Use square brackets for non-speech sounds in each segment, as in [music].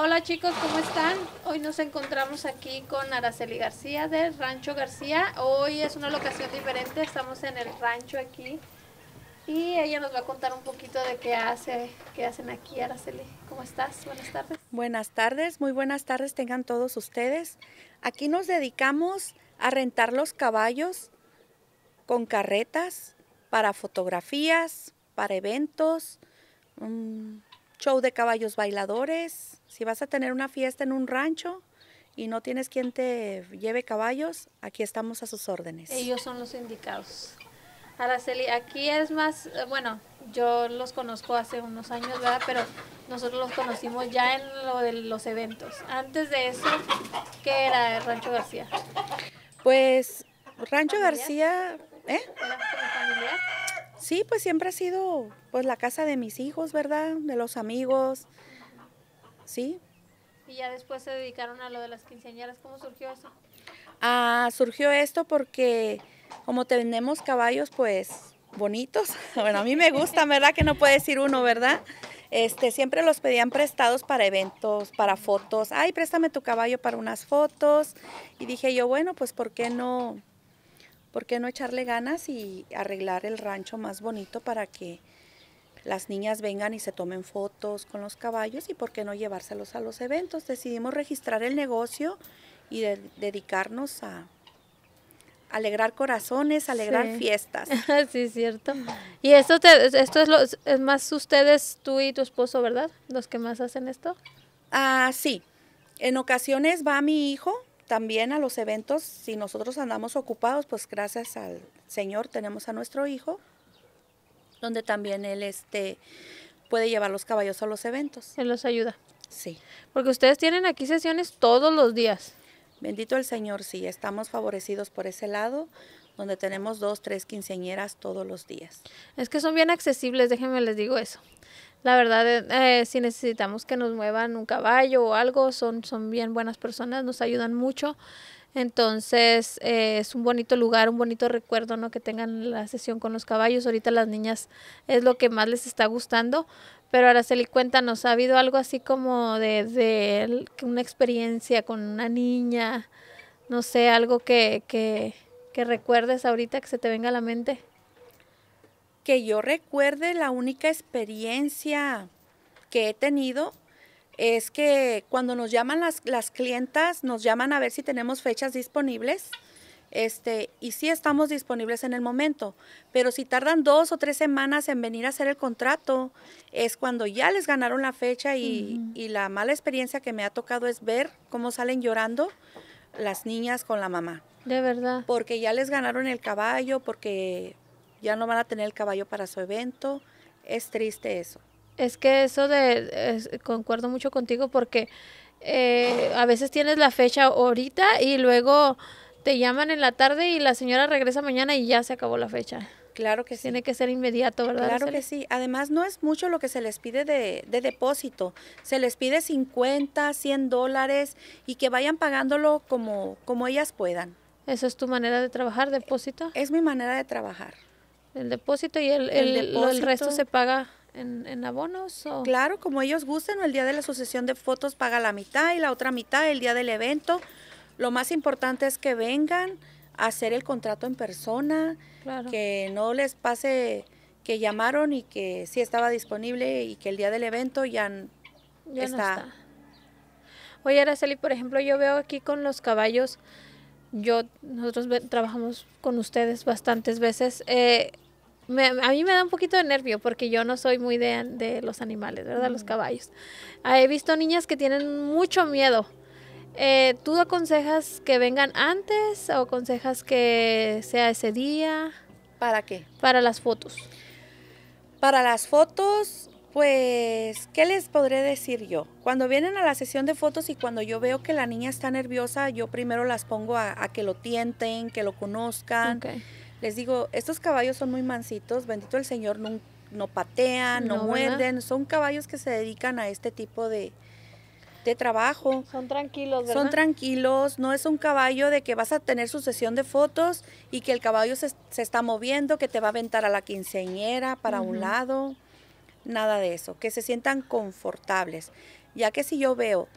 Hola, chicos, ¿cómo están? Hoy nos encontramos aquí con Araceli García del Rancho García. Hoy es una locación diferente, estamos en el rancho aquí y ella nos va a contar un poquito de qué hace, qué hacen aquí, Araceli. ¿Cómo estás? Buenas tardes. Buenas tardes, muy buenas tardes tengan todos ustedes. Aquí nos dedicamos a rentar los caballos con carretas para fotografías, para eventos. Mm, show de caballos bailadores. Si vas a tener una fiesta en un rancho y no tienes quien te lleve caballos, aquí estamos a sus órdenes. Ellos son los indicados. Araceli, aquí es más, eh, bueno, yo los conozco hace unos años, ¿verdad? Pero nosotros los conocimos ya en lo de los eventos. Antes de eso, ¿qué era el Rancho García? Pues Rancho ¿Familiar? García, ¿eh? ¿Era garcía eh Sí, pues siempre ha sido pues la casa de mis hijos, ¿verdad? De los amigos. Sí. Y ya después se dedicaron a lo de las quinceañeras. ¿Cómo surgió eso? Ah, surgió esto porque como tenemos caballos, pues bonitos. [laughs] Bueno, a mí me gusta, ¿verdad? Que no puede decir uno, ¿verdad? Este, siempre los pedían prestados para eventos, para fotos. Ay, préstame tu caballo para unas fotos. Y dije yo, bueno, pues ¿por qué no ¿por qué no echarle ganas y arreglar el rancho más bonito para que las niñas vengan y se tomen fotos con los caballos y por qué no llevárselos a los eventos? Decidimos registrar el negocio y dedicarnos a alegrar corazones, alegrar fiestas. [laughs] sí, cierto. Y esto, esto es, es más ustedes, tú y tu esposo, ¿verdad? Los que más hacen esto. Ah, sí. En ocasiones va mi hijo, también a los eventos, si nosotros andamos ocupados, pues gracias al Señor tenemos a nuestro hijo, donde también él este, puede llevar los caballos a los eventos. Él los ayuda. Sí. Porque ustedes tienen aquí sesiones todos los días. Bendito el Señor, sí, estamos favorecidos por ese lado, donde tenemos dos, tres quinceañeras todos los días. Es que son bien accesibles, déjenme les digo eso. La verdad, eh, eh, si necesitamos que nos muevan un caballo o algo, son, son bien buenas personas, nos ayudan mucho. Entonces eh, es un bonito lugar, un bonito recuerdo, ¿no? Que tengan la sesión con los caballos. Ahorita las niñas es lo que más les está gustando. Pero Araceli, cuéntanos, ¿ha habido algo así como de, de una experiencia con una niña? No sé, algo que, que, que recuerdes ahorita que se te venga a la mente que yo recuerde, la única experiencia que he tenido es que cuando nos llaman las, las clientas, nos llaman a ver si tenemos fechas disponibles. Este, y sí estamos disponibles en el momento, pero si tardan dos o tres semanas en venir a hacer el contrato, es cuando ya les ganaron la fecha y, y la mala experiencia que me ha tocado es ver cómo salen llorando las niñas con la mamá. De verdad. Porque ya les ganaron el caballo, porque ya no van a tener el caballo para su evento. Es triste eso. Es que eso de, concuerdo mucho contigo porque eh, a veces tienes la fecha ahorita y luego te llaman en la tarde y la señora regresa mañana y ya se acabó la fecha. Claro que sí. Tiene que ser inmediato, ¿verdad? Claro que sí. Además, no es mucho lo que se les pide de, de, depósito. Se les pide 50, 100 dólares y que vayan pagándolo como, como ellas puedan. ¿Eso es tu manera de trabajar, depósito? Es mi manera de trabajar. El depósito y el, resto se paga en, abonos. ¿o? Claro, como ellos gusten, el día de la sucesión de fotos paga la mitad y la otra mitad el día del evento. Lo más importante es que vengan a hacer el contrato en persona, que no les pase que llamaron y que sí estaba disponible y que el día del evento ya, está. Oye, Araceli, por ejemplo, yo veo aquí con los caballos, yo, nosotros trabajamos con ustedes bastantes veces. Eh, a mí me da un poquito de nervio porque yo no soy muy de, de los animales, ¿verdad? Los caballos. Ah, he visto niñas que tienen mucho miedo. Eh, ¿Tú aconsejas que vengan antes o aconsejas que sea ese día? ¿Para qué? Para las fotos. Para las fotos, pues, ¿qué les podré decir yo? Cuando vienen a la sesión de fotos y cuando yo veo que la niña está nerviosa, yo primero las pongo a, a que lo tienten, que lo conozcan. Okay les digo, estos caballos son muy mansitos, bendito el Señor, no, patean, no, muerden, son caballos que se dedican a este tipo de, de trabajo. Son tranquilos, ¿verdad? Son tranquilos, no es un caballo de que vas a tener sucesión de fotos y que el caballo se, está moviendo, que te va a aventar a la quinceañera para un lado, nada de eso, que se sientan confortables, ya que si yo veo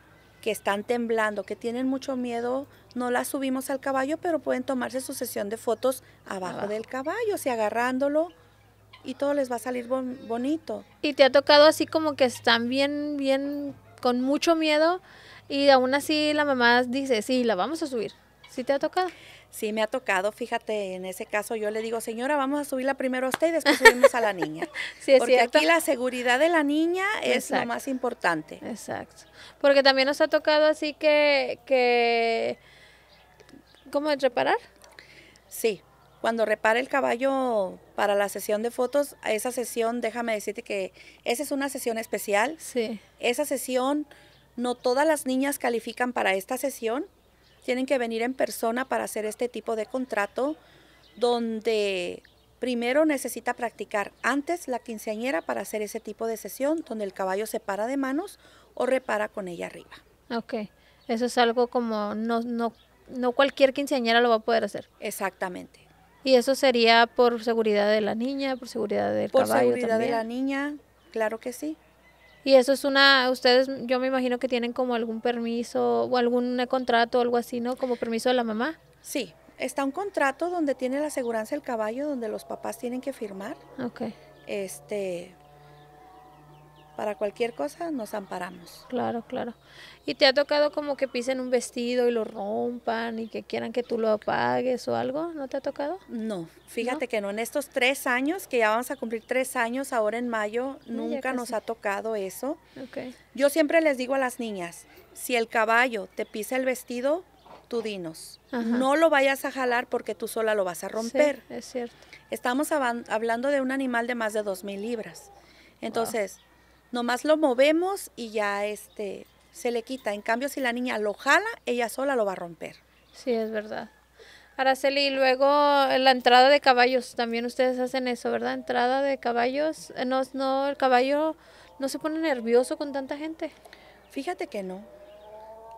que están temblando, que tienen mucho miedo, no las subimos al caballo, pero pueden tomarse su sesión de fotos abajo, del caballo, si agarrándolo y todo les va a salir bonito. ¿Y te ha tocado así como que están bien, bien, con mucho miedo y aún así la mamá dice, sí, la vamos a subir? ¿Sí te ha tocado? Sí, me ha tocado, fíjate, en ese caso yo le digo, señora, vamos a subirla primero a usted y después subimos a la niña. [laughs] Porque aquí la seguridad de la niña es lo más importante. Exacto. Porque también nos ha tocado así que, que ¿cómo es reparar? Sí, cuando repara el caballo para la sesión de fotos, esa sesión, déjame decirte que esa es una sesión especial. Sí. Esa sesión, no todas las niñas califican para esta sesión tienen que venir en persona para hacer este tipo de contrato donde primero necesita practicar antes la quinceañera para hacer ese tipo de sesión donde el caballo se para de manos o repara con ella arriba. Ok, eso es algo como no, no, no cualquier quinceañera lo va a poder hacer. Exactamente. Y eso sería por seguridad de la niña, por seguridad del por caballo. Por seguridad de la niña, claro que sí. Y eso es una, ustedes, yo me imagino que tienen como algún permiso o algún contrato o algo así, ¿no? Como permiso de la mamá. Sí, está un contrato donde tiene la aseguranza el caballo, donde los papás tienen que firmar. Ok. Este, para cualquier cosa nos amparamos. Claro, claro. ¿Y te ha tocado como que pisen un vestido y lo rompan y que quieran que tú lo apagues o algo? ¿No te ha tocado? No, fíjate que no. En estos tres años, que ya vamos a cumplir tres años ahora en mayo, nunca nos ha tocado eso. Okay. Yo siempre les digo a las niñas, si el caballo te pisa el vestido, tú dinos. No lo vayas a jalar porque tú sola lo vas a romper. es cierto. Estamos hablando de un animal de más de 2.000 libras. Entonces... Nomás lo movemos y ya este se le quita. En cambio, si la niña lo jala, ella sola lo va a romper. Sí, es verdad. Araceli, y luego eh, la entrada de caballos, también ustedes hacen eso, ¿verdad? Entrada de caballos, eh, no, no, el caballo no se pone nervioso con tanta gente. Fíjate que no.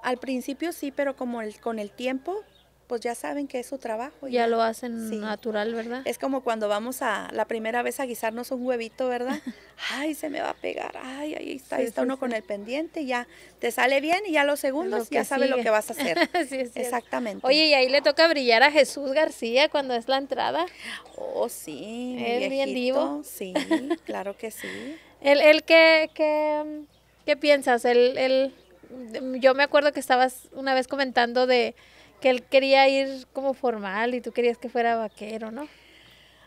Al principio sí, pero como el, con el tiempo pues ya saben que es su trabajo. Ya, lo hacen natural, ¿verdad? Es como cuando vamos a la primera vez a guisarnos un huevito, ¿verdad? [laughs] ay, se me va a pegar, ay, ahí está, está uno con el pendiente, ya te sale bien y ya los segundos ya sabe lo que vas a hacer. [laughs] Exactamente. Oye, y ahí le toca brillar a Jesús García cuando es la entrada. Oh, sí. Es bien vivo. Sí, [laughs] claro que sí. ¿El, el que, qué piensas? el, yo me acuerdo que estabas una vez comentando de que él quería ir como formal y tú querías que fuera vaquero, ¿no?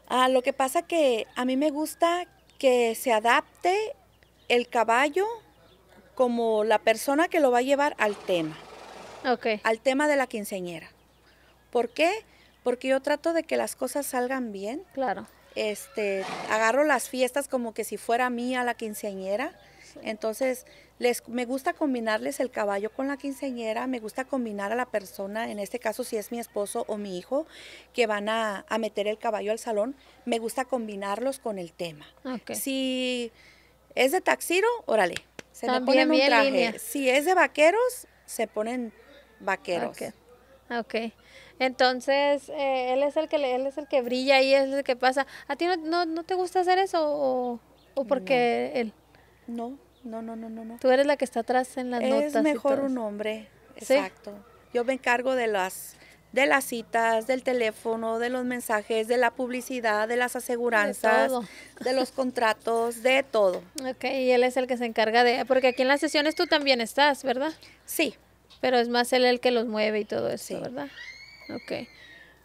Ah, lo que pasa que a mí me gusta que se adapte el caballo como la persona que lo va a llevar al tema. Ok. Al tema de la quinceñera. ¿Por qué? Porque yo trato de que las cosas salgan bien. Claro. Este, agarro las fiestas como que si fuera mía la quinceañera entonces, les, me gusta combinarles el caballo con la quinceñera, me gusta combinar a la persona, en este caso si es mi esposo o mi hijo, que van a, meter el caballo al salón, me gusta combinarlos con el tema. Si es de taxiro, órale, se le ponen un traje. Si es de vaqueros, se ponen vaqueros. Okay. Ok. Entonces, eh, él es el que él es el que brilla y es el que pasa. ¿A ti no, no, te gusta hacer eso o, porque él? No. No, no, no, no, Tú eres la que está atrás en las es notas. Es mejor un hombre, exacto. Yo me encargo de las de las citas, del teléfono, de los mensajes, de la publicidad, de las aseguranzas, de, los contratos, de todo. Ok, y él es el que se encarga de, porque aquí en las sesiones tú también estás, ¿verdad? Sí. Pero es más él el que los mueve y todo eso, ¿verdad? Ok.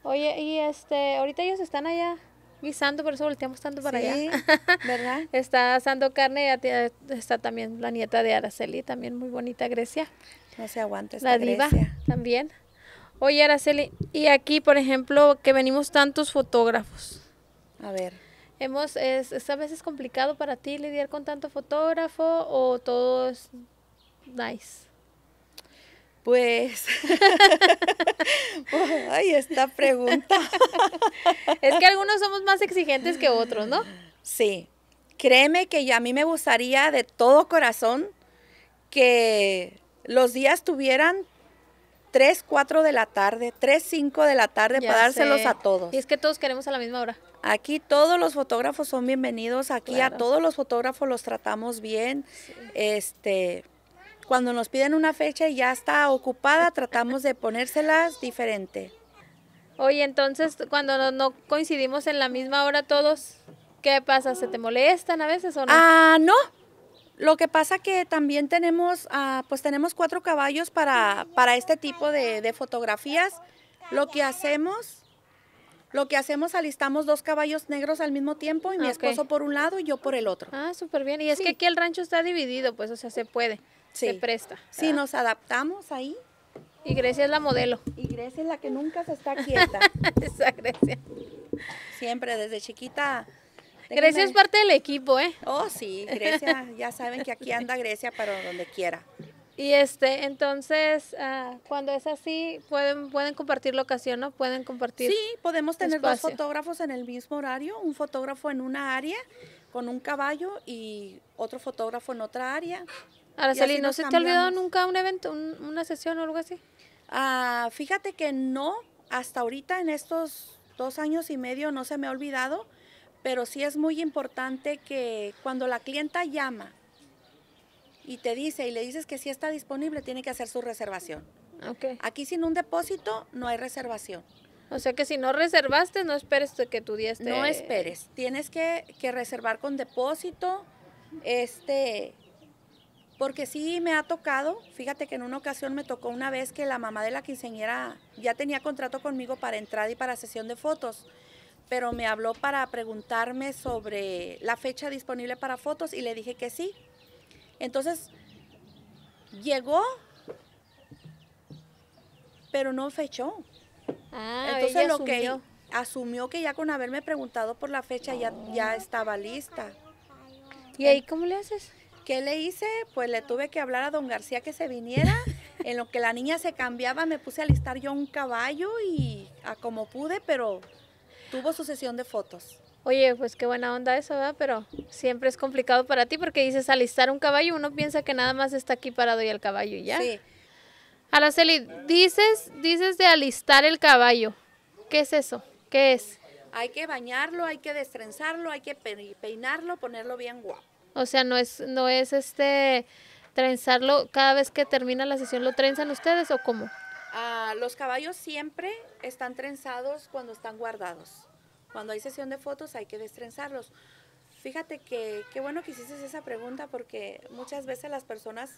Oye, y este, ahorita ellos están allá guisando, por eso volteamos tanto para allá. [laughs] ¿Verdad? está asando carne, está también la nieta de Araceli, también muy bonita Grecia. No se aguanta esta La diva Grecia. también. Oye, Araceli, y aquí, por ejemplo, que venimos tantos fotógrafos. A ver. Hemos, es, es a veces complicado para ti lidiar con tanto fotógrafo o todo es nice? Pues, [laughs] ay, esta pregunta. es que algunos somos más exigentes que otros, ¿no? Sí. Créeme que a mí me gustaría de todo corazón que los días tuvieran 3, 4 de la tarde, 3, 5 de la tarde para dárselos a todos. Y es que todos queremos a la misma hora. Aquí todos los fotógrafos son bienvenidos, aquí a todos los fotógrafos los tratamos bien. Este, cuando nos piden una fecha y ya está ocupada, tratamos de ponérselas diferente. Oye, entonces cuando no, coincidimos en la misma hora todos, ¿qué pasa? ¿Se te molestan a veces o no? Ah, no. Lo que pasa que también tenemos, ah, pues tenemos cuatro caballos para, para este tipo de, fotografías. Lo que hacemos lo que hacemos, alistamos dos caballos negros al mismo tiempo y mi esposo por un lado y yo por el otro. Ah, súper bien. Y es que aquí el rancho está dividido, pues, o sea, se puede se presta. Sí, nos adaptamos ahí. Y Grecia es la modelo. Y Grecia es la que nunca se está [laughs] quieta. Esa Grecia. Siempre, desde chiquita. Grecia es parte del equipo, ¿eh? Oh, sí, Grecia, [laughs] ya saben que aquí anda Grecia para donde quiera. Y este, entonces, ah, cuando es así, pueden, pueden compartir la ocasión, ¿no? Pueden compartir. Sí, podemos tener dos fotógrafos en el mismo horario, un fotógrafo en una área con un caballo y otro fotógrafo en otra área. Araceli, ¿no se te ha olvidado nunca un evento, una sesión o algo así? Ah, fíjate que no, hasta ahorita en estos dos años y medio no se me ha olvidado, pero sí es muy importante que cuando la clienta llama y te dice y le dices que sí está disponible, tiene que hacer su reservación. Okay. Aquí sin un depósito no hay reservación. O sea que si no reservaste, no esperes que tu día esté... No esperes, tienes que, que reservar con depósito, este porque sí me ha tocado, fíjate que en una ocasión me tocó una vez que la mamá de la quinceañera ya tenía contrato conmigo para entrada y para sesión de fotos, pero me habló para preguntarme sobre la fecha disponible para fotos y le dije que sí. Entonces, llegó, pero no fechó. Ah, Entonces lo que asumió que ya con haberme preguntado por la fecha ya, ya estaba lista. ¿Y ahí cómo le haces? ¿Qué le hice? Pues le tuve que hablar a don García que se viniera. [laughs] en lo que la niña se cambiaba, me puse a alistar yo un caballo y a como pude, pero tuvo su sesión de fotos. Oye, pues qué buena onda eso, ¿verdad? Pero siempre es complicado para ti porque dices alistar un caballo, uno piensa que nada más está aquí parado y el caballo y ya. Sí. Araceli, dices, dices de alistar el caballo. ¿Qué es eso? ¿Qué es? Hay que bañarlo, hay que destrenzarlo, hay que peinarlo, ponerlo bien guapo. O sea, no es, no es este trenzarlo, cada vez que termina la sesión lo trenzan ustedes o cómo? Ah, los caballos siempre están trenzados cuando están guardados. Cuando hay sesión de fotos hay que destrenzarlos. Fíjate que qué bueno que hiciste esa pregunta porque muchas veces las personas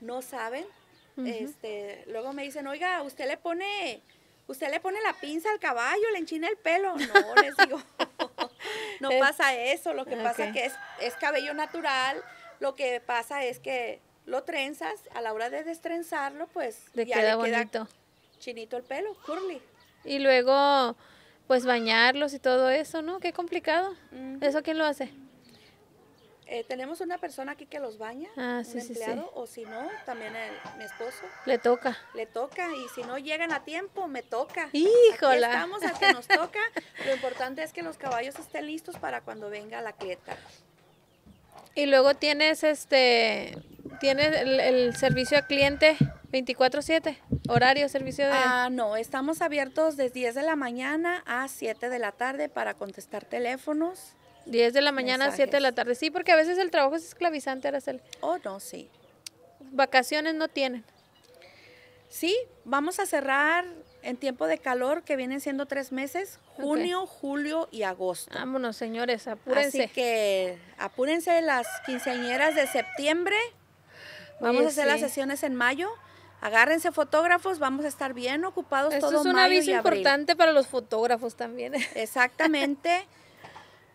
no saben. este, luego me dicen, oiga, usted le pone, usted le pone la pinza al caballo, le enchina el pelo. No, les digo no pasa eso, lo que ah, pasa pasa que es, es cabello natural, lo que pasa es que lo trenzas, a la hora de destrenzarlo, pues le queda bonito. chinito el pelo, curly. Y luego, pues bañarlos y todo eso, ¿no? Qué complicado. ¿Eso quién lo hace? Eh, tenemos una persona aquí que los baña, ah, un empleado, o si no, también mi esposo. Le toca. Le toca, y si no llegan a tiempo, me toca. Híjola. Aquí estamos a que nos toca. Lo importante es que los caballos estén listos para cuando venga la clienta. Y luego tienes este, tienes el, servicio a cliente 24/7, horario, servicio de... Ah, no, estamos abiertos desde 10 de la mañana a 7 de la tarde para contestar teléfonos. 10 de la mañana, a 7 de la tarde. Sí, porque a veces el trabajo es esclavizante, Araceli. Oh, no, sí. Vacaciones no tienen. Sí, vamos a cerrar en tiempo de calor, que vienen siendo tres meses, junio, julio y agosto. Vámonos, señores, apúrense. Así que apúrense las quinceañeras de septiembre. Vamos a hacer las sesiones en mayo. Agárrense fotógrafos, vamos a estar bien ocupados todo mayo es un aviso importante para los fotógrafos también. [laughs] Exactamente.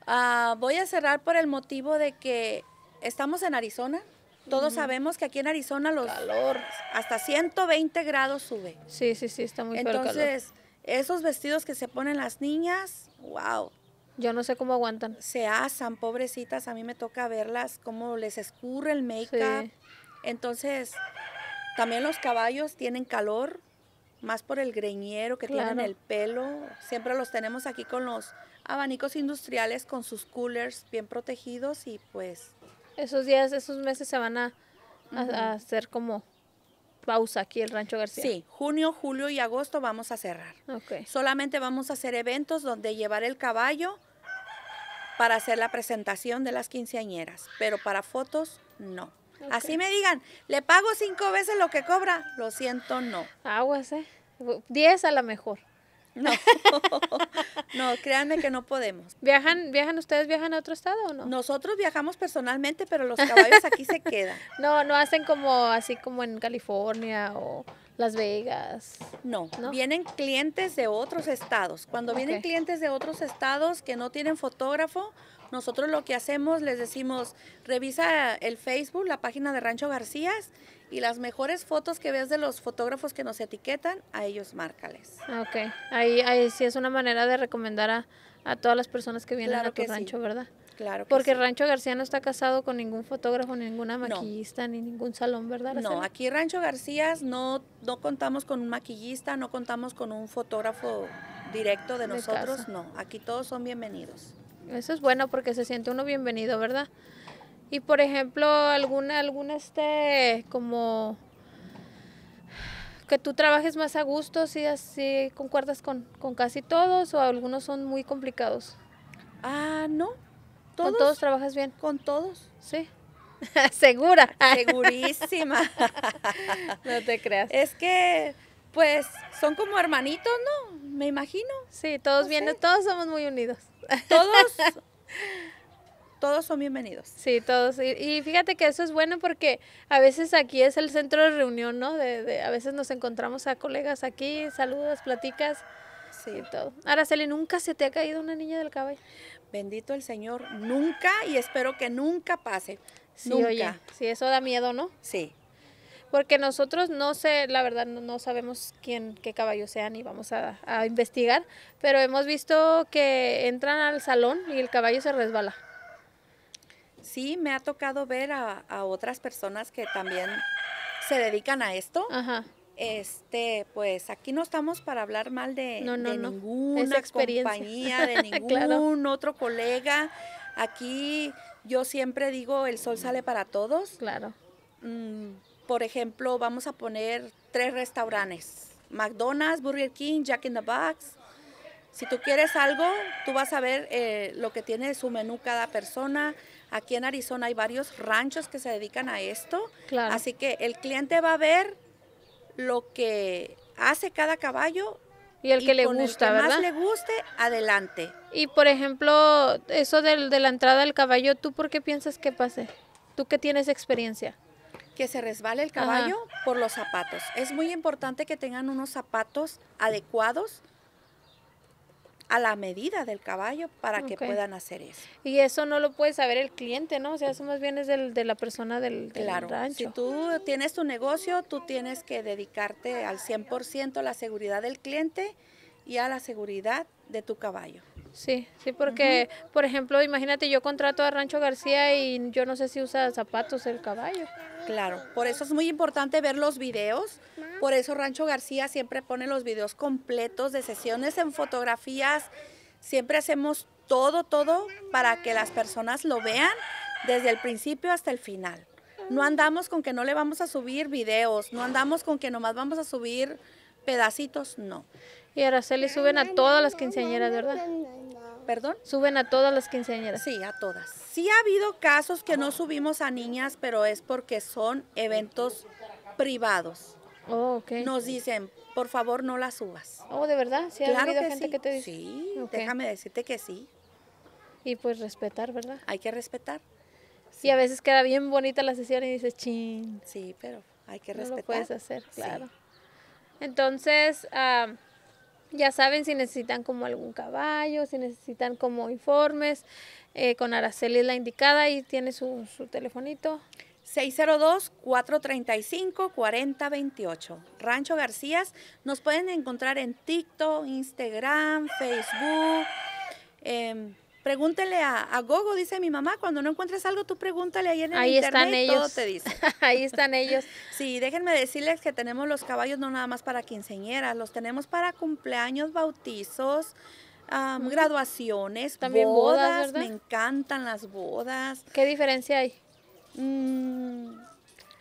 Ah, voy a cerrar por el motivo de que estamos en Arizona. Todos sabemos que aquí en Arizona los calor. hasta 120 grados sube. Sí, sí, sí, está muy Entonces, esos vestidos que se ponen las niñas, wow. Yo no sé cómo aguantan. Se asan, pobrecitas, a mí me toca verlas cómo les escurre el make-up. Entonces, también los caballos tienen calor, más por el greñero que tienen el pelo. Siempre los tenemos aquí con los abanicos industriales con sus coolers bien protegidos y pues... Esos días, esos meses se van a, hacer como pausa aquí el Rancho García. Sí, junio, julio y agosto vamos a cerrar. Okay. Solamente vamos a hacer eventos donde llevar el caballo para hacer la presentación de las quinceañeras, pero para fotos no. Así me digan, le pago cinco veces lo que cobra, lo siento, no. Aguas, ¿eh? Diez a la mejor. No. [laughs] no, créanme que no podemos. [laughs] ¿Viajan, viajan ustedes, viajan a otro estado o no? Nosotros viajamos personalmente, pero los caballos aquí se [laughs] quedan. No, no hacen como así como en California o las Vegas. No, vienen clientes de otros estados. Cuando vienen clientes de otros estados que no tienen fotógrafo, nosotros lo que hacemos, les decimos, revisa el Facebook, la página de Rancho García y las mejores fotos que ves de los fotógrafos que nos etiquetan, a ellos márcales. Ah, ok, ahí, sí es una manera de recomendar a, todas las personas que vienen a tu rancho, ¿verdad? Claro. Porque Rancho García no está casado con ningún fotógrafo, ninguna maquillista, ni ningún salón, ¿verdad? No, aquí Rancho García no, no contamos con un maquillista, no contamos con un fotógrafo directo de, nosotros, no. Aquí todos son bienvenidos. Eso es bueno porque se siente uno bienvenido, ¿verdad? Y por ejemplo, alguna, alguna este, como que tú trabajes más a gusto, si así concuerdas con casi todos o algunos son muy complicados. Ah, no, ¿Con todos trabajas bien? ¿Con todos? Sí. [laughs] Segura. Segurísima. [laughs] no te creas. Es que, pues, son como hermanitos, ¿no? Me imagino. Sí, todos vienen, todos somos muy unidos. Todos. [laughs] todos son bienvenidos. Sí, todos. Y, y, fíjate que eso es bueno porque a veces aquí es el centro de reunión, ¿no? De, de, a veces nos encontramos a colegas aquí, saludas, platicas. Sí, todo. Araceli, ¿nunca se te ha caído una niña del caballo? Bendito el Señor, nunca y espero que nunca pase. Sí, nunca. Oye, sí, eso da miedo, ¿no? Sí. Porque nosotros no sé, la verdad no, sabemos quién, qué caballo sean y vamos a, investigar, pero hemos visto que entran al salón y el caballo se resbala. Sí, me ha tocado ver a, a otras personas que también se dedican a esto. Ajá este, pues aquí no estamos para hablar mal de, ninguna compañía, de [laughs] ningún otro colega. Aquí yo siempre digo, el sol sale para todos. Claro. Mm, por ejemplo, vamos a poner tres restaurantes. McDonald's, Burger King, Jack in the Box. Si tú quieres algo, tú vas a ver eh, lo que tiene su menú cada persona. Aquí en Arizona hay varios ranchos que se dedican a esto. Claro. Así que el cliente va a ver lo que hace cada caballo. Y el que le gusta, más le guste, adelante. Y por ejemplo, eso de, de la entrada del caballo, ¿tú por qué piensas que pase? Tú que tienes experiencia que se resbale el caballo por los zapatos. Es muy importante que tengan unos zapatos adecuados a la medida del caballo para que puedan hacer eso. Y eso no lo puede saber el cliente, ¿no? O sea, eso más bien es del, de la persona del, del claro. Si tú tienes tu negocio, tú tienes que dedicarte al 100% a la seguridad del cliente y a la seguridad de tu caballo. Sí, sí, porque, por ejemplo, imagínate, yo contrato a Rancho García y yo no sé si usa zapatos el caballo. Claro, por eso es muy importante ver los videos, por eso Rancho García siempre pone los videos completos de sesiones en fotografías, siempre hacemos todo, todo para que las personas lo vean desde el principio hasta el final. No andamos con que no le vamos a subir videos, no andamos con que nomás vamos a subir pedacitos, no. Y Araceli, suben a todas las quinceañeras, ¿verdad? ¿Perdón? Suben a todas las quinceañeras. Sí, a todas. Sí ha habido casos que no subimos a niñas, pero es porque son eventos privados. Oh, okay. Nos dicen, por favor, no las subas. Oh, ¿de verdad? ¿Sí ha gente que te dice? Sí, déjame decirte que sí. Y pues respetar, ¿verdad? Hay que respetar. Sí. Y a veces queda bien bonita la sesión y dices, chin. Sí, pero hay que respetar. lo puedes hacer, claro. Entonces... Ah, ya saben si necesitan como algún caballo, si necesitan como informes. Eh, con Araceli es la indicada y tiene su, su telefonito. 602-435-4028. Rancho Garcías. Nos pueden encontrar en TikTok, Instagram, Facebook. Em, Pregúntele a, Gogo, dice mi mamá, cuando no encuentres algo, tú pregúntale ahí en el ahí internet están todo te dice. [laughs] ahí están ellos. Sí, déjenme decirles que tenemos los caballos no nada más para quinceñeras, los tenemos para cumpleaños, bautizos, graduaciones, También bodas, me encantan las bodas. ¿Qué diferencia hay? Mm,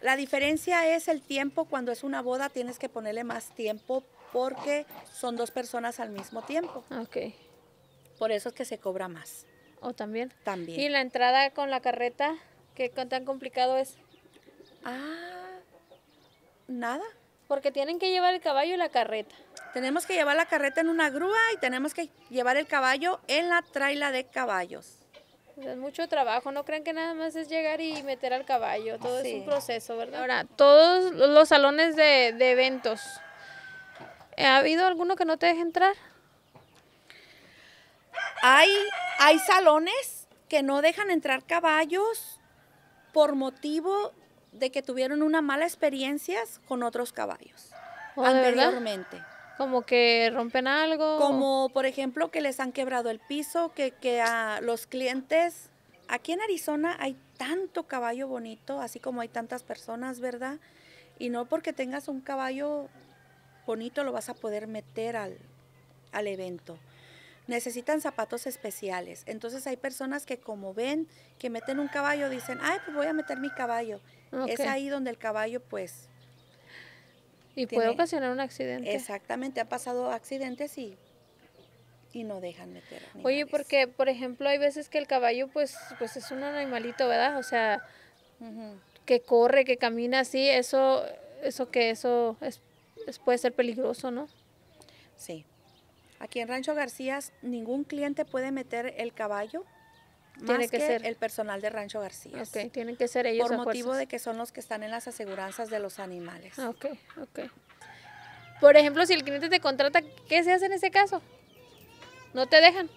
la diferencia es el tiempo, cuando es una boda tienes que ponerle más tiempo porque son dos personas al mismo tiempo. Ok. Por eso es que se cobra más. ¿O también? También. ¿Y la entrada con la carreta? ¿Qué tan complicado es? Ah, nada. Porque tienen que llevar el caballo y la carreta. Tenemos que llevar la carreta en una grúa y tenemos que llevar el caballo en la traila de caballos. Pues es mucho trabajo, no crean que nada más es llegar y meter al caballo, todo es un proceso, ¿verdad? Ahora, todos los salones de, de eventos, ¿ha habido alguno que no te deje entrar? Hay, hay salones que no dejan entrar caballos por motivo de que tuvieron una mala experiencia con otros caballos oh, anteriormente. Como que rompen algo. Como por ejemplo que les han quebrado el piso, que, a los clientes... Aquí en Arizona hay tanto caballo bonito, así como hay tantas personas, ¿verdad? Y no porque tengas un caballo bonito lo vas a poder meter al evento necesitan zapatos especiales. Entonces hay personas que como ven que meten un caballo, dicen, ay, pues voy a meter mi caballo. Es ahí donde el caballo pues... Y puede ocasionar un accidente. Exactamente, han pasado accidentes y, y no dejan meter. Oye, porque por ejemplo hay veces que el caballo pues, pues es un animalito, ¿verdad? O sea, que corre, que camina así, eso, eso que eso es, puede ser peligroso, ¿no? Sí, Aquí en Rancho García ningún cliente puede meter el caballo tiene que, ser el personal de Rancho García. tienen que ser ellos. Por motivo de que son los que están en las aseguranzas de los animales. Ah, ok, ok. Por ejemplo, si el cliente te contrata, ¿qué se hace en ese caso? ¿No te dejan?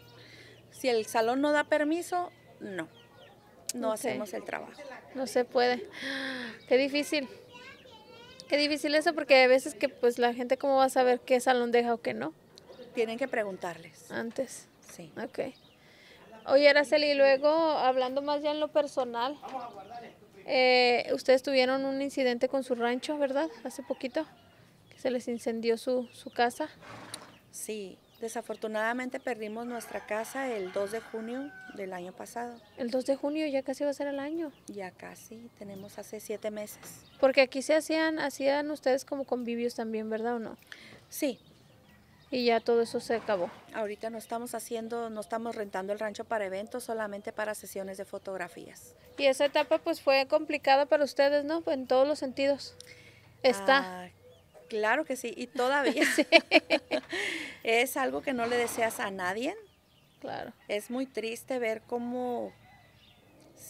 Si el salón no da permiso, no. No hacemos el trabajo. No se puede. [gasps] Qué difícil. Qué difícil eso porque a veces que pues la gente cómo va a saber qué salón deja o qué no. Tienen que preguntarles. Antes. Sí. Ok. Oye, Araceli, luego hablando más ya en lo personal, eh, ustedes tuvieron un incidente con su rancho, ¿verdad? Hace poquito, que se les incendió su, su casa. Sí, desafortunadamente perdimos nuestra casa el 2 de junio del año pasado. El 2 de junio ya casi va a ser el año. Ya casi, tenemos hace siete meses. Porque aquí se hacían, hacían ustedes como convivios también, ¿verdad o no? Sí, y ya todo eso se acabó. Ahorita no estamos haciendo, no estamos rentando el rancho para eventos, solamente para sesiones de fotografías. Y esa etapa pues fue complicada para ustedes, ¿no? En todos los sentidos. Está. Ah, claro que sí, y todavía. [laughs] sí. [laughs] es algo que no le deseas a nadie. Claro. Es muy triste ver cómo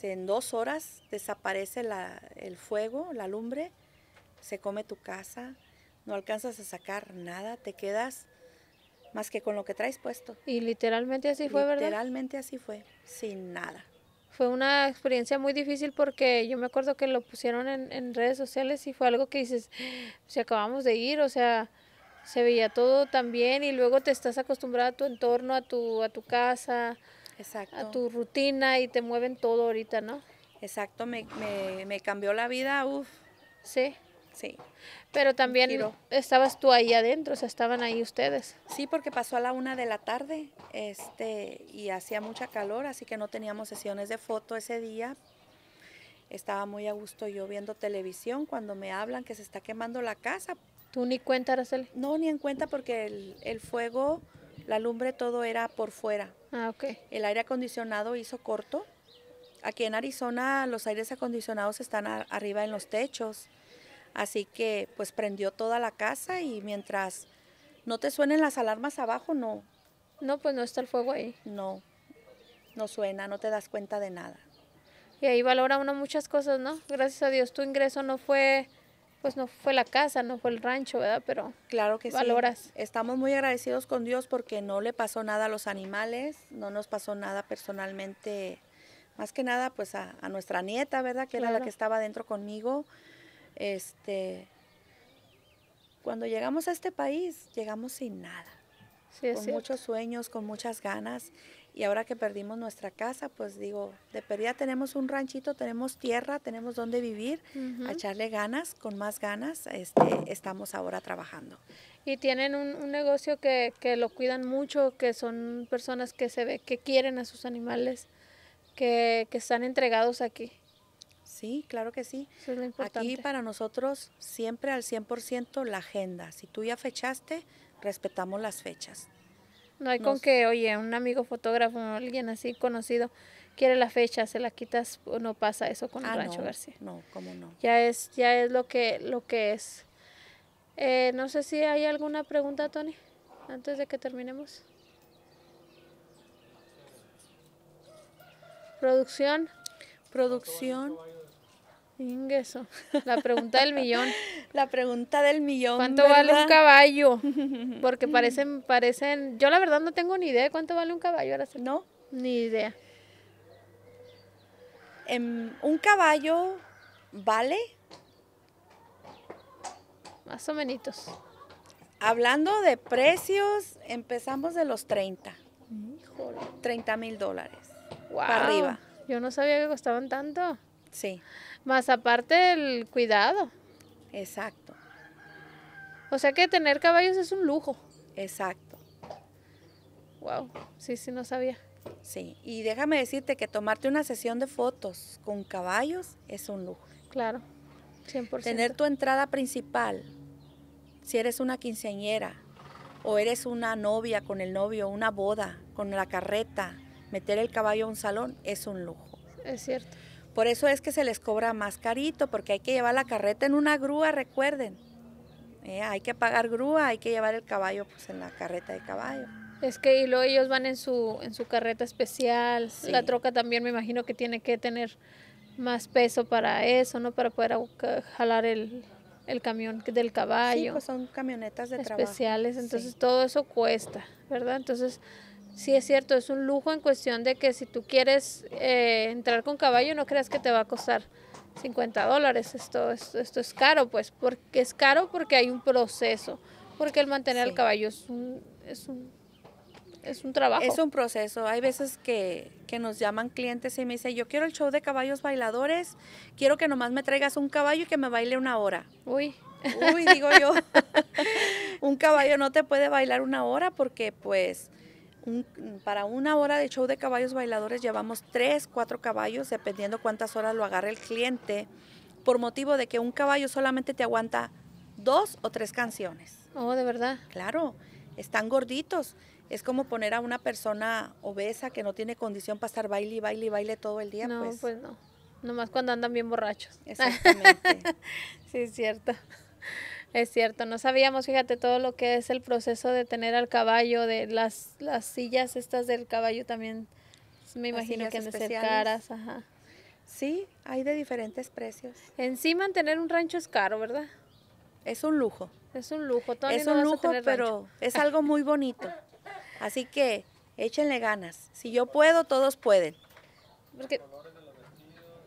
en dos horas desaparece la, el fuego, la lumbre, se come tu casa, no alcanzas a sacar nada, te quedas más que con lo que traes puesto. Y literalmente así fue, ¿verdad? Literalmente así fue, sin nada. Fue una experiencia muy difícil porque yo me acuerdo que lo pusieron en, redes sociales y fue algo que dices, ah, si acabamos de ir, o sea, se veía todo tan bien y luego te estás acostumbrada a tu entorno, a tu, a tu casa, a tu rutina y te mueven todo ahorita, ¿no? Exacto, me, me cambió la vida, uff. Sí. Sí. Pero también estabas tú ahí adentro, o estaban ahí ustedes. Sí, porque pasó a la una de la tarde este, y hacía mucha calor, así que no teníamos sesiones de foto ese día. Estaba muy a gusto yo viendo televisión cuando me hablan que se está quemando la casa. ¿Tú ni cuenta, Araceli? No, ni en cuenta porque el, fuego, la lumbre, todo era por fuera. Ah, ok. El aire acondicionado hizo corto. Aquí en Arizona los aires acondicionados están arriba en los techos Así que pues prendió toda la casa y mientras no te suenen las alarmas abajo, no. No, pues no está el fuego ahí. No, no suena, no te das cuenta de nada. Y ahí valora uno muchas cosas, ¿no? Gracias a Dios tu ingreso no fue, pues no fue la casa, no fue el rancho, ¿verdad? Pero claro que valoras. Estamos muy agradecidos con Dios porque no le pasó nada a los animales, no nos pasó nada personalmente, más que nada pues a, nuestra nieta, ¿verdad? Que era la que estaba dentro conmigo. Este, cuando llegamos a este país, llegamos sin nada. con muchos sueños, con muchas ganas. Y ahora que perdimos nuestra casa, pues digo, de pérdida tenemos un ranchito, tenemos tierra, tenemos donde vivir, a echarle ganas, con más ganas, este, estamos ahora trabajando. Y tienen un, negocio que, lo cuidan mucho, que son personas que se ve, que quieren a sus animales, que, que están entregados aquí claro que sí. Aquí para nosotros siempre al 100% la agenda. Si tú ya fechaste, respetamos las fechas. No hay con que, oye, un amigo fotógrafo o alguien así conocido quiere la fecha, se la quitas, no pasa eso con el ah, Rancho García. No, cómo no. Ya es, ya es lo que, lo que es. Eh, no sé si hay alguna pregunta, Tony, antes de que terminemos. Producción. Producción. Ingreso. La pregunta del millón. [laughs] La pregunta del millón. ¿Cuánto vale un caballo? [laughs] Porque parecen, parecen. Yo la verdad no tengo ni idea de cuánto vale un caballo ahora. No. Ni idea. Em, un caballo vale. Más o menos. Hablando de precios, empezamos de los 30. Híjole. 30 mil dólares. Para arriba. Yo no sabía que costaban tanto. Sí. Más aparte el cuidado. Exacto. O sea que tener caballos es un lujo. Exacto. Wow, sí, sí, no sabía. Sí, y déjame decirte que tomarte una sesión de fotos con caballos es un lujo. Claro, 100%. Tener tu entrada principal, si eres una quinceañera o eres una novia con el novio, una boda, con la carreta, meter el caballo a un salón, es un lujo. Es cierto. Por eso es que se les cobra más carito, porque hay que llevar la carreta en una grúa, recuerden. Eh, hay que pagar grúa, hay que llevar el caballo pues, en la carreta de caballo. Es que y luego ellos van en su, en su carreta especial. La troca también me imagino que tiene que tener más peso para eso, ¿no? Para poder jalar el, camión del caballo. Sí, pues son camionetas de especiales, entonces todo eso cuesta, ¿verdad? Entonces Sí, es cierto, es un lujo en cuestión de que si tú quieres eh, entrar con caballo, no creas que te va a costar 50 dólares. Esto, esto, es caro, pues, porque es caro porque hay un proceso, porque el mantener al caballo es un, es un, es, un, trabajo. Es un proceso. Hay veces que, que nos llaman clientes y me dicen, yo quiero el show de caballos bailadores, quiero que nomás me traigas un caballo y que me baile una hora. Uy. Uy, digo yo, [laughs] un caballo no te puede bailar una hora porque pues para una hora de show de caballos bailadores llevamos tres, cuatro caballos, dependiendo cuántas horas lo agarre el cliente, por motivo de que un caballo solamente te aguanta dos o tres canciones. Oh, de verdad. Claro, están gorditos. Es como poner a una persona obesa que no tiene condición para estar baile y baile y baile todo el día. No, pues, pues no. Nomás cuando andan bien borrachos. Exactamente. [laughs] sí, es cierto. Es cierto, no sabíamos, fíjate, todo lo que es el proceso de tener al caballo, de las, las sillas estas del caballo también, pues, me imagino que especiales. caras, ajá. Sí, hay de diferentes precios. Encima tener un rancho es caro, ¿verdad? Es un lujo. Es un lujo, todo. Es un lujo, pero es algo muy bonito. Así que échenle ganas. Si yo puedo, todos pueden.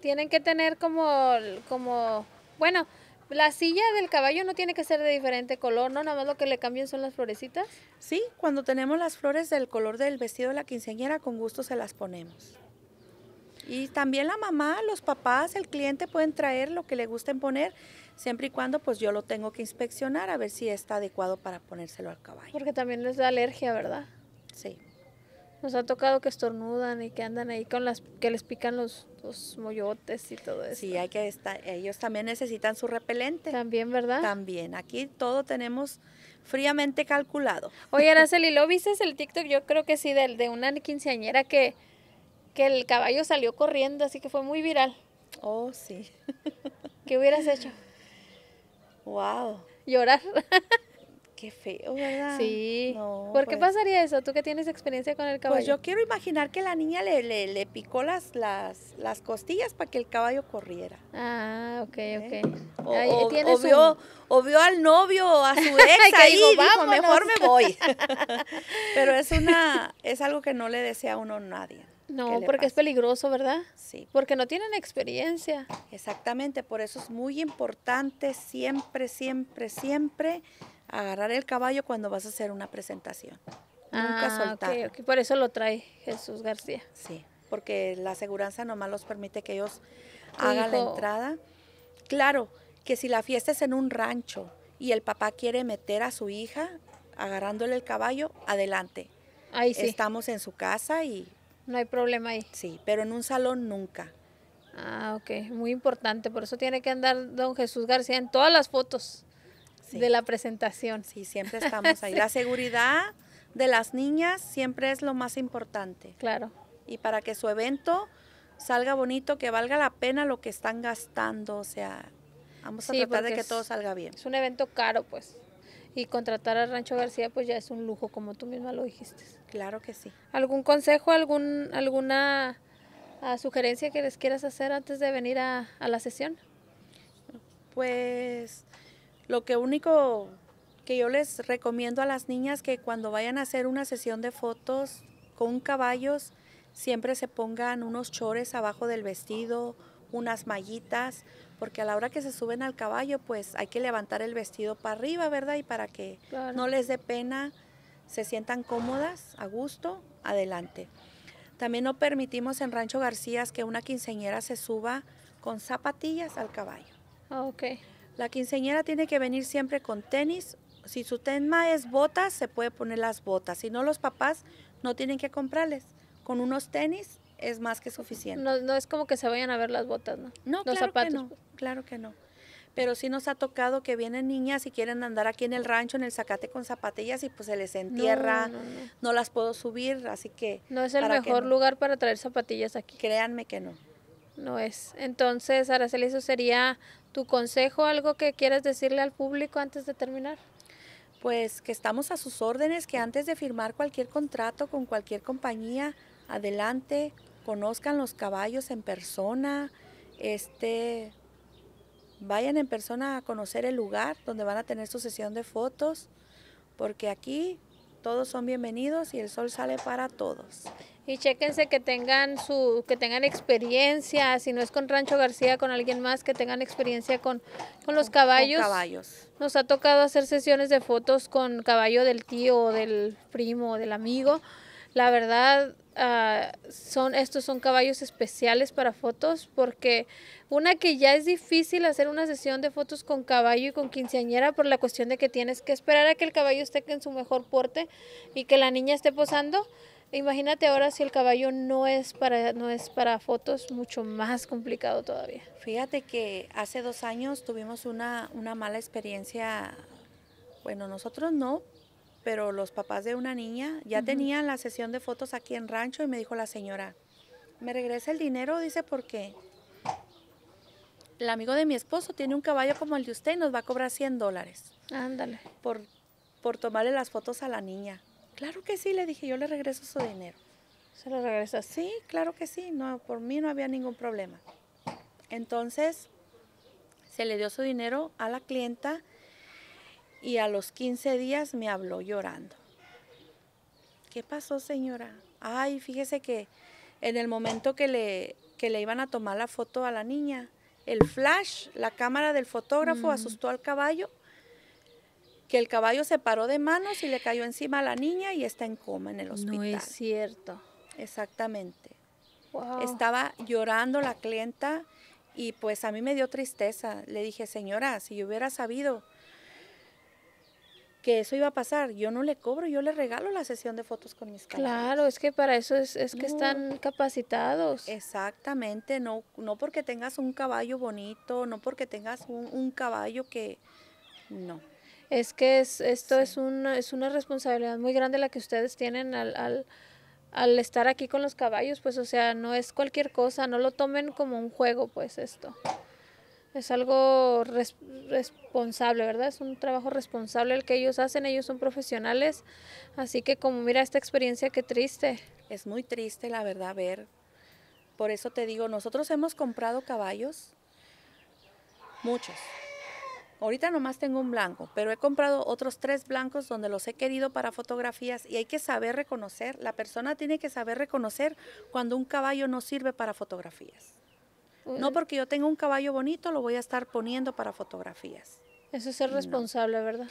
tienen que tener como, como, bueno, la silla del caballo no tiene que ser de diferente color, ¿no? Nada más lo que le cambian son las florecitas. Sí, cuando tenemos las flores del color del vestido de la quinceañera, con gusto se las ponemos. Y también la mamá, los papás, el cliente pueden traer lo que le gusten poner, siempre y cuando pues yo lo tengo que inspeccionar a ver si está adecuado para ponérselo al caballo. Porque también les da alergia, ¿verdad? Sí. Nos ha tocado que estornudan y que andan ahí con las que les pican los, moyotes y todo eso. Sí, hay que estar, ellos también necesitan su repelente. También, ¿verdad? También. Aquí todo tenemos fríamente calculado. Oye, [laughs] Araceli, ¿lo viste el TikTok? Yo creo que sí, del de una quinceañera que, que el caballo salió corriendo, así que fue muy viral. Oh, sí. ¿Qué hubieras hecho? Wow. [laughs] Llorar. [laughs] Qué feo, ¿verdad? Sí. ¿Por qué pues pasaría eso? Tú que tienes experiencia con el caballo. Pues yo quiero imaginar que la niña le, picó las, las, costillas para que el caballo corriera. Ah, ok, ¿Eh? ok. O, vio, al novio, a su [laughs] ex ahí digo, dijo, mejor me voy. [laughs] Pero es, una, es algo que no le desea a uno nadie. No, porque es peligroso, ¿verdad? Sí. Porque no tienen experiencia. Exactamente, por eso es muy importante siempre, siempre, siempre agarrar el caballo cuando vas a hacer una presentación. Nunca ah, soltar. Por eso lo trae Jesús García. Sí, porque la aseguranza nomás los permite que ellos hagan la entrada. Claro, que si la fiesta es en un rancho y el papá quiere meter a su hija agarrándole el caballo, adelante. Ahí sí. Estamos en su casa y... No hay problema ahí. Sí, pero en un salón nunca. Ah, ok, muy importante. Por eso tiene que andar don Jesús García en todas las fotos de la presentación. Sí, siempre estamos ahí. [laughs] La seguridad de las niñas siempre es lo más importante. Claro. Y para que su evento salga bonito, que valga la pena lo que están gastando, o sea, vamos a tratar de que todo salga bien. Es un evento caro, pues. Y contratar a Rancho García, pues ya es un lujo, como tú misma lo dijiste. Claro que sí. ¿Algún consejo, algún, alguna ah, sugerencia que les quieras hacer antes de venir a, a la sesión? Pues lo que único que yo les recomiendo a las niñas que cuando vayan a hacer una sesión de fotos con caballos, siempre se pongan unos chores abajo del vestido, unas mallitas, porque a la hora que se suben al caballo, pues hay que levantar el vestido para arriba, ¿verdad? Y para que no les dé pena, se sientan cómodas, a gusto, adelante. También no permitimos en Rancho García que una quinceñera se suba con zapatillas al caballo. Ah, la quinceñera tiene que venir siempre con tenis. Si su tema es botas, se puede poner las botas. Si no, los papás no tienen que comprarles. Con unos tenis es más que suficiente. No, es como que se vayan a ver las botas, ¿no? No, claro que no. Pues. Claro que no. Pero sí nos ha tocado que vienen niñas y quieren andar aquí en el rancho, en el zacate con zapatillas y pues se les entierra, no las puedo subir, así que... No es el mejor lugar para traer zapatillas aquí. Créanme que no no es. Entonces, Araceli, eso sería tu consejo, algo que quieras decirle al público antes de terminar. Pues que estamos a sus órdenes, que antes de firmar cualquier contrato con cualquier compañía, adelante, conozcan los caballos en persona, este, vayan en persona a conocer el lugar donde van a tener su sesión de fotos, porque aquí todos son bienvenidos y el sol sale para todos y chequense que tengan su que tengan experiencia, si no es con Rancho García, con alguien más que tengan experiencia con, los caballos. caballos. Nos ha tocado hacer sesiones de fotos con caballo del tío, del primo, del amigo. La verdad, ah, son, estos son caballos especiales para fotos porque una que ya es difícil hacer una sesión de fotos con caballo y con quinceañera por la cuestión de que tienes que esperar a que el caballo esté en su mejor porte y que la niña esté posando Imagínate ahora si el caballo no es para no es para fotos, mucho más complicado todavía. Fíjate que hace dos años tuvimos una, una mala experiencia. Bueno, nosotros no, pero los papás de una niña ya tenían la sesión de fotos aquí en rancho y me dijo la señora, me regresa el dinero, dice, porque el amigo de mi esposo tiene un caballo como el de usted y nos va a cobrar 100 dólares. Ándale. Por, por tomarle las fotos a la niña. Claro que sí, le dije, yo le regreso su dinero. Se lo regresa, sí, claro que sí, no, por mí no había ningún problema. Entonces, se le dio su dinero a la clienta y a los 15 días me habló llorando. ¿Qué pasó, señora? Ay, fíjese que en el momento que le, que le iban a tomar la foto a la niña, el flash, la cámara del fotógrafo mm. asustó al caballo que el caballo se paró de manos y le cayó encima a la niña y está en coma en el hospital. No es cierto. Exactamente. Estaba llorando la clienta y pues a mí me dio tristeza. Le dije, señora, si yo hubiera sabido que eso iba a pasar, yo no le cobro, yo le regalo la sesión de fotos con mis caballos. Claro, es que para eso es, es que están capacitados. Exactamente, no, no porque tengas un caballo bonito, no porque tengas un caballo que... No, es que esto es, una, es una responsabilidad muy grande la que ustedes tienen al, al, al, estar aquí con los caballos, pues o sea, no es cualquier cosa, no lo tomen como un juego, pues esto. Es algo responsable, ¿verdad? Es un trabajo responsable el que ellos hacen, ellos son profesionales, así que como mira esta experiencia, qué triste. Es muy triste, la verdad, ver. Por eso te digo, nosotros hemos comprado caballos, muchos, Ahorita nomás tengo un blanco, pero he comprado otros tres blancos donde los he querido para fotografías y hay que saber reconocer, la persona tiene que saber reconocer cuando un caballo no sirve para fotografías. No porque yo tenga un caballo bonito, lo voy a estar poniendo para fotografías. Eso es ser responsable, ¿verdad?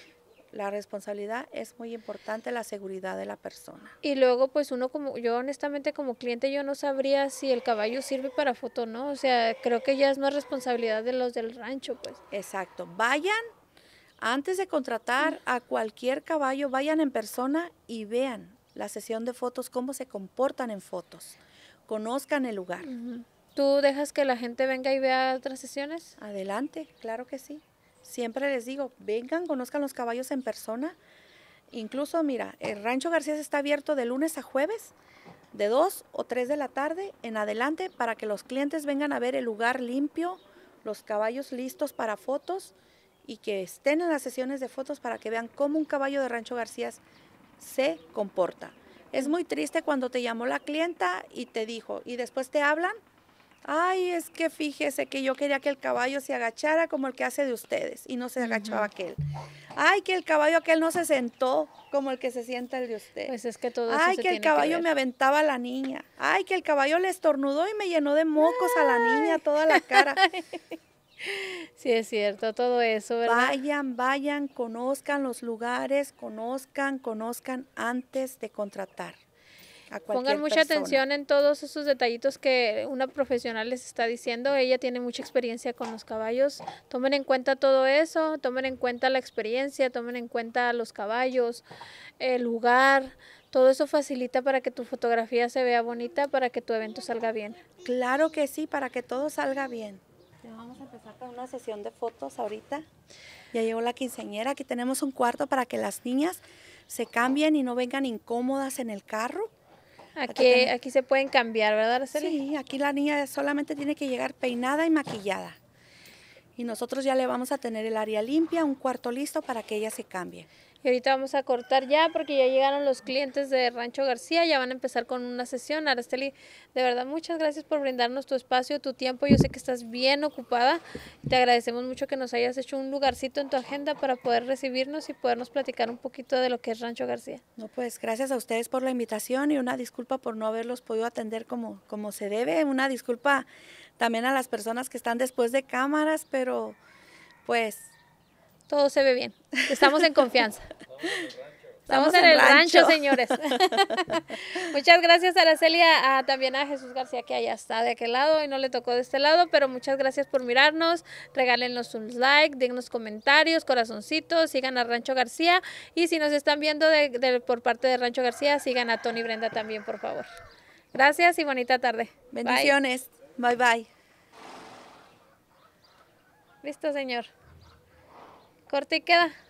la responsabilidad es muy importante, la seguridad de la persona. Y luego, pues uno como, yo honestamente como cliente, yo no sabría si el caballo sirve para foto, ¿no? O sea, creo que ya es más responsabilidad de los del rancho, pues. Exacto. Vayan, antes de contratar a cualquier caballo, vayan en persona y vean la sesión de fotos, cómo se comportan en fotos. Conozcan el lugar. ¿Tú dejas que la gente venga y vea otras sesiones? Adelante, claro que sí. Siempre les digo, vengan, conozcan los caballos en persona. Incluso, mira, el Rancho García está abierto de lunes a jueves, de 2 o 3 de la tarde en adelante, para que los clientes vengan a ver el lugar limpio, los caballos listos para fotos y que estén en las sesiones de fotos para que vean cómo un caballo de Rancho García se comporta. Es muy triste cuando te llamó la clienta y te dijo, y después te hablan Ay, es que fíjese que yo quería que el caballo se agachara como el que hace de ustedes y no se agachaba aquel. Ay, que el caballo aquel no se sentó como el que se sienta el de ustedes. Pues es que todo eso Ay, que el caballo me aventaba a la niña. Ay, que el caballo le estornudó y me llenó de mocos a la niña toda la cara. [laughs] Sí, es cierto, todo eso, ¿verdad? Vayan, vayan, conozcan los lugares, conozcan, conozcan antes de contratar. Pongan mucha atención en todos esos detallitos que una profesional les está diciendo. Ella tiene mucha experiencia con los caballos. Tomen en cuenta todo eso, tomen en cuenta la experiencia, tomen en cuenta los caballos, el lugar. Todo eso facilita para que tu fotografía se vea bonita, para que tu evento salga bien. Claro que sí, para que todo salga bien. vamos a empezar con una sesión de fotos ahorita. Ya llegó la quinceañera, aquí tenemos un cuarto para que las niñas se cambien y no vengan incómodas en el carro Aquí, aquí se pueden cambiar, ¿verdad, Araceli? Sí, aquí la niña solamente tiene que llegar peinada y maquillada. Y nosotros ya le vamos a tener el área limpia, un cuarto listo para que ella se cambie. Y ahorita vamos a cortar ya porque ya llegaron los clientes de Rancho García, ya van a empezar con una sesión. Araceli, de verdad muchas gracias por brindarnos tu espacio, tu tiempo. Yo sé que estás bien ocupada. Te agradecemos mucho que nos hayas hecho un lugarcito en tu agenda para poder recibirnos y podernos platicar un poquito de lo que es Rancho García. No, pues gracias a ustedes por la invitación y una disculpa por no haberlos podido atender como, como se debe. Una disculpa también a las personas que están después de cámaras, pero pues todo se ve bien. Estamos en confianza. [laughs] Estamos en el rancho, señores. [laughs] [laughs] muchas gracias, Araceli, a, a, también a Jesús García, que allá está de aquel lado y no le tocó de este lado, pero muchas gracias por mirarnos. Regálenos un like, dennos comentarios, corazoncitos, sigan a Rancho García y si nos están viendo por parte de Rancho García, sigan a Tony Brenda también, por favor. Gracias y bonita tarde. Bendiciones. bye. bye. Listo, señor. Corte y queda.